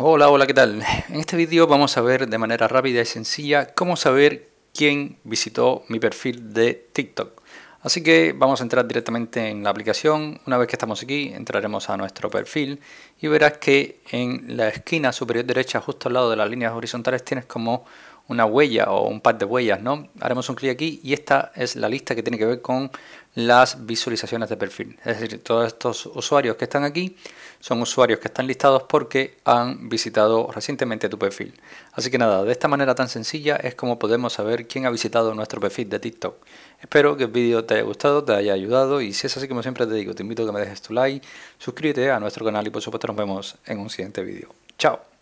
Hola, hola, ¿qué tal? En este vídeo vamos a ver de manera rápida y sencilla cómo saber quién visitó mi perfil de TikTok. Así que vamos a entrar directamente en la aplicación. Una vez que estamos aquí, entraremos a nuestro perfil y verás que en la esquina superior derecha, justo al lado de las líneas horizontales, tienes como una huella o un par de huellas, ¿no? Haremos un clic aquí y esta es la lista que tiene que ver con las visualizaciones de perfil. Es decir, todos estos usuarios que están aquí son usuarios que están listados porque han visitado recientemente tu perfil. Así que nada, de esta manera tan sencilla es como podemos saber quién ha visitado nuestro perfil de TikTok. Espero que el vídeo te haya gustado, te haya ayudado y si es así como siempre te digo, te invito a que me dejes tu like, suscríbete a nuestro canal y por supuesto nos vemos en un siguiente vídeo. ¡Chao!